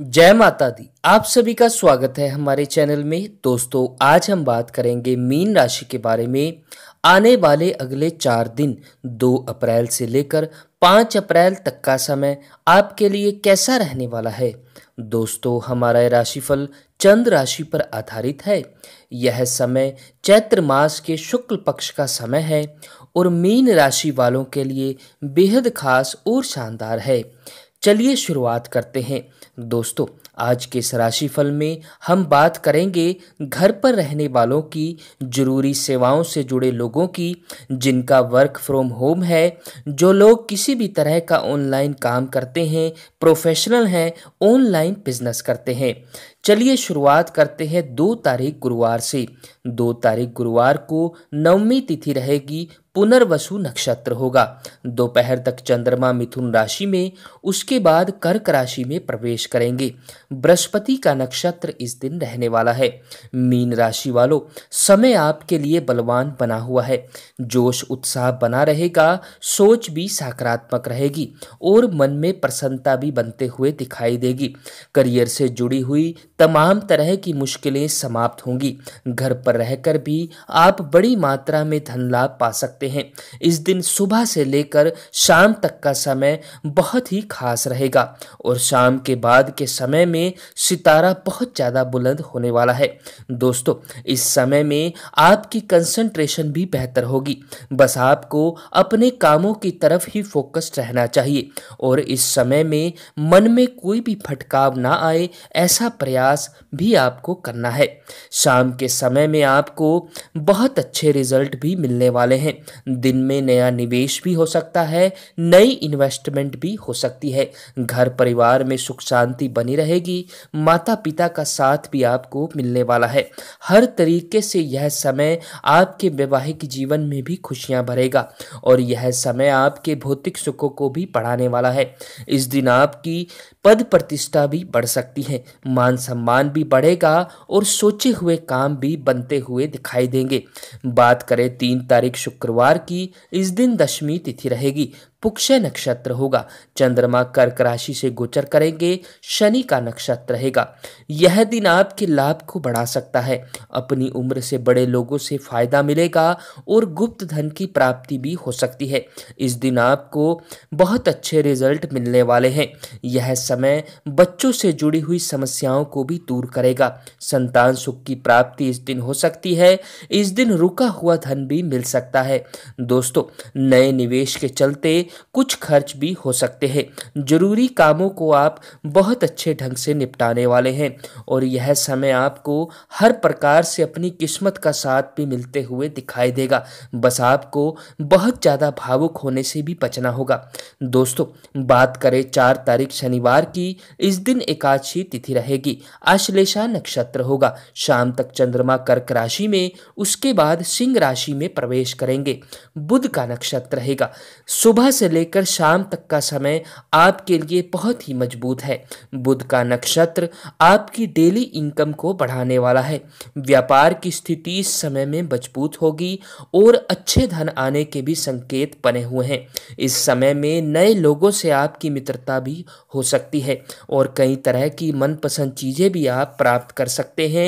जय माता दी आप सभी का स्वागत है हमारे चैनल में दोस्तों आज हम बात करेंगे मीन राशि के बारे में आने वाले अगले चार दिन दो अप्रैल से लेकर पाँच अप्रैल तक का समय आपके लिए कैसा रहने वाला है दोस्तों हमारा राशिफल चंद्र राशि पर आधारित है यह समय चैत्र मास के शुक्ल पक्ष का समय है और मीन राशि वालों के लिए बेहद खास और शानदार है चलिए शुरुआत करते हैं दोस्तों आज के इस राशिफल में हम बात करेंगे घर पर रहने वालों की जरूरी सेवाओं से जुड़े लोगों की जिनका वर्क फ्रॉम होम है जो लोग किसी भी तरह का ऑनलाइन काम करते हैं प्रोफेशनल हैं ऑनलाइन बिजनेस करते हैं चलिए शुरुआत करते हैं दो तारीख गुरुवार से दो तारीख गुरुवार को नवमी तिथि रहेगी पुनर्वसु नक्षत्र होगा दोपहर तक चंद्रमा मिथुन राशि में उसके बाद कर्क राशि में प्रवेश करेंगे बृहस्पति का नक्षत्र इस दिन रहने वाला है मीन राशि वालों समय आपके लिए बलवान बना हुआ है जोश उत्साह बना रहेगा सोच भी सकारात्मक रहेगी और मन में प्रसन्नता भी बनते हुए दिखाई देगी करियर से जुड़ी हुई तमाम तरह की मुश्किलें समाप्त होंगी घर पर रहकर भी आप बड़ी मात्रा में धन लाभ पा सकते सकते हैं इस दिन सुबह से लेकर शाम तक का समय बहुत ही खास रहेगा और शाम के बाद के समय में सितारा बहुत ज़्यादा बुलंद होने वाला है दोस्तों इस समय में आपकी कंसंट्रेशन भी बेहतर होगी बस आपको अपने कामों की तरफ ही फोकस रहना चाहिए और इस समय में मन में कोई भी फटकाव ना आए ऐसा प्रयास भी आपको करना है शाम के समय में आपको बहुत अच्छे रिजल्ट भी मिलने वाले हैं दिन में नया निवेश भी हो सकता है नई इन्वेस्टमेंट भी हो सकती है घर परिवार में सुख शांति बनी रहेगी माता पिता का साथ भी आपको मिलने वाला है हर तरीके से यह समय आपके वैवाहिक जीवन में भी खुशियां भरेगा और यह समय आपके भौतिक सुखों को भी बढ़ाने वाला है इस दिन आपकी पद प्रतिष्ठा भी बढ़ सकती है मान सम्मान भी बढ़ेगा और सोचे हुए काम भी बनते हुए दिखाई देंगे बात करें तीन तारीख शुक्रवार गुरुवार की इस दिन दशमी तिथि रहेगी पुक्षय नक्षत्र होगा चंद्रमा कर्क राशि से गोचर करेंगे शनि का नक्षत्र रहेगा यह दिन आपके लाभ को बढ़ा सकता है अपनी उम्र से बड़े लोगों से फायदा मिलेगा और गुप्त धन की प्राप्ति भी हो सकती है इस दिन आपको बहुत अच्छे रिजल्ट मिलने वाले हैं यह समय बच्चों से जुड़ी हुई समस्याओं को भी दूर करेगा संतान सुख की प्राप्ति इस दिन हो सकती है इस दिन रुका हुआ धन भी मिल सकता है दोस्तों नए निवेश के चलते कुछ खर्च भी हो सकते हैं ज़रूरी कामों को आप बहुत अच्छे ढंग से निपटाने वाले हैं और यह समय आपको हर प्रकार से अपनी किस्मत का साथ भी मिलते हुए दिखाई देगा बस आपको बहुत ज़्यादा भावुक होने से भी बचना होगा दोस्तों बात करें चार तारीख शनिवार की इस दिन एकादशी तिथि रहेगी आश्लेषा नक्षत्र होगा शाम तक चंद्रमा कर्क राशि में उसके बाद सिंह राशि में प्रवेश करेंगे बुध का नक्षत्र रहेगा सुबह से लेकर शाम तक का समय आपके लिए बहुत ही मजबूत है बुध का नक्षत्र आपकी डेली इनकम को बढ़ाने वाला है व्यापार की स्थिति इस समय में मजबूत होगी और अच्छे धन आने के भी संकेत बने हुए हैं इस समय में नए लोगों से आपकी मित्रता भी हो सकती है और कई तरह की मनपसंद चीज़ें भी आप प्राप्त कर सकते हैं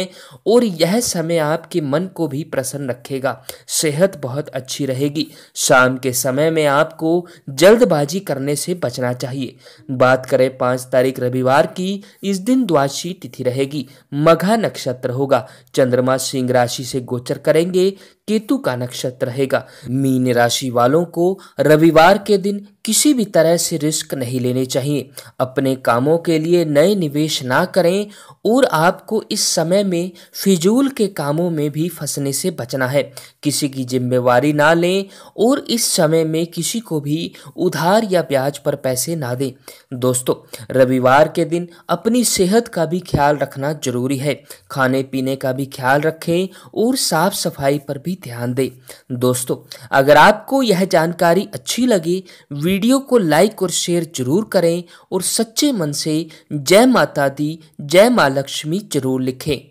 और यह समय आपके मन को भी प्रसन्न रखेगा सेहत बहुत अच्छी रहेगी शाम के समय में आपको जल्दबाजी करने से बचना चाहिए बात करें पांच तारीख रविवार की इस दिन द्वादशी तिथि रहेगी मघा नक्षत्र होगा चंद्रमा सिंह राशि से गोचर करेंगे केतु का नक्षत्र रहेगा मीन राशि वालों को रविवार के दिन किसी भी तरह से रिस्क नहीं लेने चाहिए अपने कामों के लिए नए निवेश ना करें और आपको इस समय में फिजूल के कामों में भी फंसने से बचना है किसी की जिम्मेवारी ना लें और इस समय में किसी को भी उधार या ब्याज पर पैसे ना दें दोस्तों रविवार के दिन अपनी सेहत का भी ख्याल रखना जरूरी है खाने पीने का भी ख्याल रखें और साफ सफाई पर भी ध्यान दें दोस्तों अगर आपको यह जानकारी अच्छी लगी वीडियो को लाइक और शेयर जरूर करें और सच्चे मन से जय माता दी जय माँ लक्ष्मी जरूर लिखें